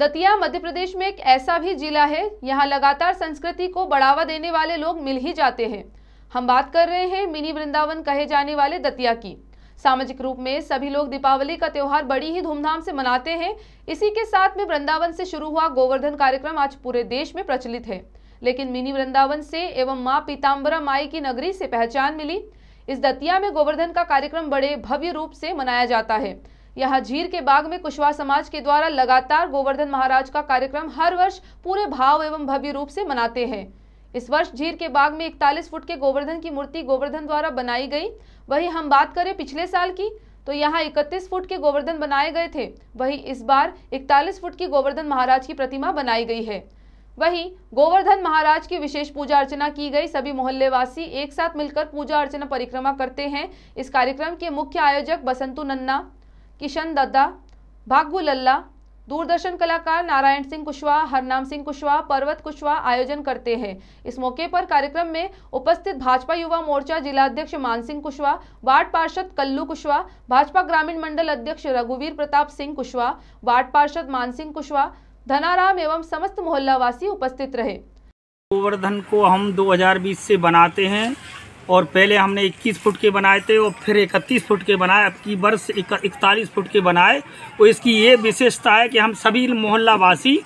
दतिया मध्य प्रदेश में एक ऐसा भी जिला है यहाँ लगातार संस्कृति को बढ़ावा देने वाले लोग मिल ही जाते हैं हम बात कर रहे हैं मिनी वृंदावन कहे जाने वाले दतिया की सामाजिक रूप में सभी लोग दीपावली का त्यौहार बड़ी ही धूमधाम से मनाते हैं इसी के साथ में वृंदावन से शुरू हुआ गोवर्धन कार्यक्रम आज पूरे देश में प्रचलित है लेकिन मिनी वृंदावन से एवं माँ पीताम्बरा माई की नगरी से पहचान मिली इस दतिया में गोवर्धन का कार्यक्रम बड़े भव्य रूप से मनाया जाता है यहाँ झीर के बाग में कुशवाहा समाज के द्वारा लगातार गोवर्धन महाराज का कार्यक्रम हर वर्ष पूरे भाव एवं भव्य रूप से मनाते हैं इस वर्ष झीर के बाग में इकतालीस फुट के गोवर्धन की मूर्ति गोवर्धन द्वारा बनाई गई वही हम बात करें पिछले साल की तो यहाँ 31 फुट के गोवर्धन बनाए गए थे वही इस बार 41 फुट की गोवर्धन महाराज की प्रतिमा बनाई गई है वही गोवर्धन महाराज की विशेष पूजा अर्चना की गई सभी मोहल्लेवासी एक साथ मिलकर पूजा अर्चना परिक्रमा करते हैं इस कार्यक्रम के मुख्य आयोजक बसंतु नन्ना किशन दत्ता भाग्गू लल्ला दूरदर्शन कलाकार नारायण सिंह कुशवाहा हरनाम सिंह कुशवाहा पर्वत कुशवाहा आयोजन करते हैं इस मौके पर कार्यक्रम में उपस्थित भाजपा युवा मोर्चा जिलाध्यक्ष मान सिंह कुशवाहा वार्ड पार्षद कल्लू कुशवाहा भाजपा ग्रामीण मंडल अध्यक्ष रघुवीर प्रताप सिंह कुशवाहा वार्ड पार्षद मान सिंह कुशवाहा धनाराम एवं समस्त मोहल्लावासी उपस्थित रहे गोवर्धन को हम दो से बनाते हैं और पहले हमने 21 फुट के बनाए थे और फिर 31 फुट के बनाए अब की वर्ष इकतालीस फुट के बनाए और इसकी ये विशेषता है कि हम सभी मोहल्लावासी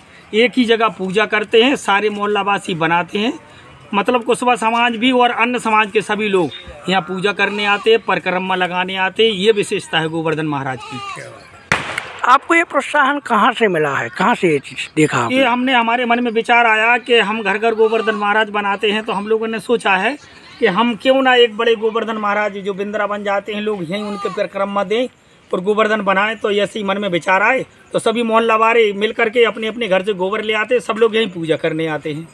एक ही जगह पूजा करते हैं सारे मोहल्लावासी बनाते हैं मतलब कुशवा समाज भी और अन्य समाज के सभी लोग यहाँ पूजा करने आते हैं परिक्रमा लगाने आते हैं ये विशेषता है गोवर्धन महाराज की आपको ये प्रोत्साहन कहाँ से मिला है कहाँ से ये चीज़ देखा आपने? ये हमने हमारे मन में विचार आया कि हम घर घर गोवर्धन महाराज बनाते हैं तो हम लोगों ने सोचा है कि हम क्यों ना एक बड़े गोवर्धन महाराज जो वृंदावन जाते हैं लोग यहीं उनके परिक्रमा दें और गोवर्धन बनाएं तो ऐसे ही मन में विचार आए तो सभी मोहल्लावारे मिल करके अपने अपने घर से गोबर ले आते सब लोग यहीं पूजा करने आते हैं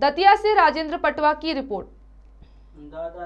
दतिया से राजेंद्र पटवा की रिपोर्ट